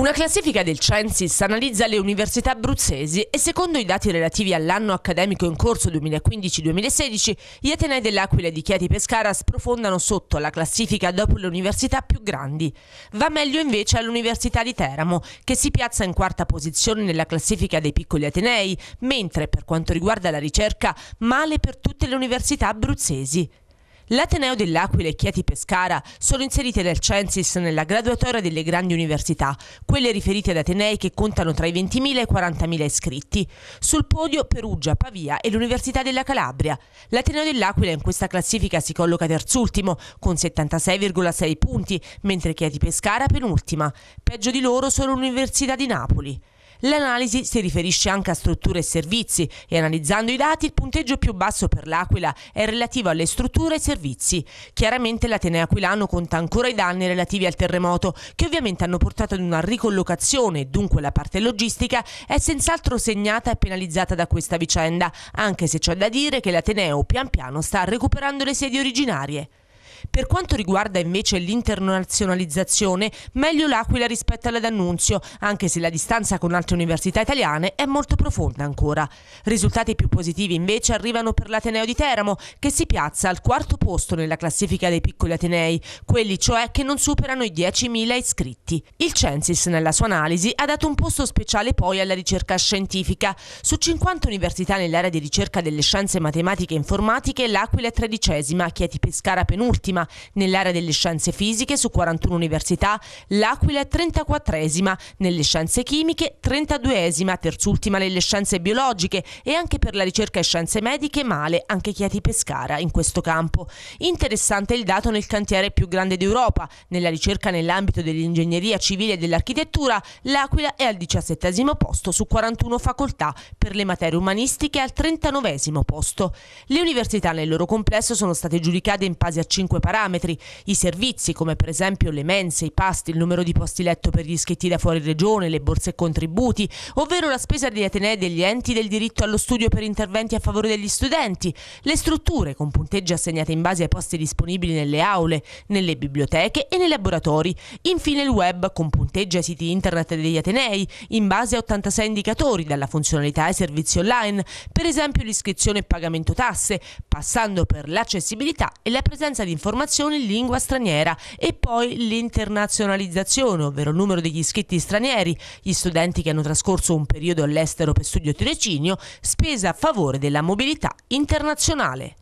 Una classifica del Censis analizza le università abruzzesi e secondo i dati relativi all'anno accademico in corso 2015-2016, gli Atenei dell'Aquila e di Chieti Pescara sprofondano sotto la classifica dopo le università più grandi. Va meglio invece all'Università di Teramo, che si piazza in quarta posizione nella classifica dei piccoli Atenei, mentre per quanto riguarda la ricerca, male per tutte le università abruzzesi. L'Ateneo dell'Aquila e Chieti Pescara sono inserite dal Censis nella graduatoria delle grandi università, quelle riferite ad Atenei che contano tra i 20.000 e i 40.000 iscritti. Sul podio Perugia, Pavia e l'Università della Calabria. L'Ateneo dell'Aquila in questa classifica si colloca terzultimo, con 76,6 punti, mentre Chieti Pescara penultima. Peggio di loro solo l'Università di Napoli. L'analisi si riferisce anche a strutture e servizi e analizzando i dati il punteggio più basso per l'Aquila è relativo alle strutture e servizi. Chiaramente l'Ateneo Aquilano conta ancora i danni relativi al terremoto che ovviamente hanno portato ad una ricollocazione, dunque la parte logistica è senz'altro segnata e penalizzata da questa vicenda, anche se c'è da dire che l'Ateneo pian piano sta recuperando le sedi originarie. Per quanto riguarda invece l'internazionalizzazione, meglio l'Aquila rispetto alla D'Annunzio, anche se la distanza con altre università italiane è molto profonda ancora. Risultati più positivi invece arrivano per l'Ateneo di Teramo, che si piazza al quarto posto nella classifica dei piccoli atenei, quelli cioè che non superano i 10.000 iscritti. Il Censis, nella sua analisi, ha dato un posto speciale poi alla ricerca scientifica. Su 50 università nell'area di ricerca delle scienze matematiche e informatiche, l'Aquila è tredicesima, Chieti Pescara penultima 37 nell'area delle scienze fisiche su 41 università, l'Aquila è 34esima, nelle scienze chimiche 32esima, terzultima nelle scienze biologiche e anche per la ricerca e scienze mediche male anche Chieti Pescara in questo campo. Interessante il dato nel cantiere più grande d'Europa, nella ricerca nell'ambito dell'ingegneria civile e dell'architettura, l'Aquila è al 17 posto su 41 facoltà, per le materie umanistiche al 39 posto. Le università nel loro complesso sono state giudicate in base a 5 due parametri, i servizi come per esempio le mense, i pasti, il numero di posti letto per gli iscritti da fuori regione, le borse e contributi, ovvero la spesa degli atenei e degli enti del diritto allo studio per interventi a favore degli studenti, le strutture con punteggi assegnate in base ai posti disponibili nelle aule, nelle biblioteche e nei laboratori, infine il web con punteggi ai siti internet degli atenei in base a 86 indicatori dalla funzionalità ai servizi online, per esempio l'iscrizione e pagamento tasse, passando per l'accessibilità e la presenza di informazioni formazione in lingua straniera e poi l'internazionalizzazione, ovvero il numero degli iscritti stranieri, gli studenti che hanno trascorso un periodo all'estero per studio tirocinio, spesa a favore della mobilità internazionale.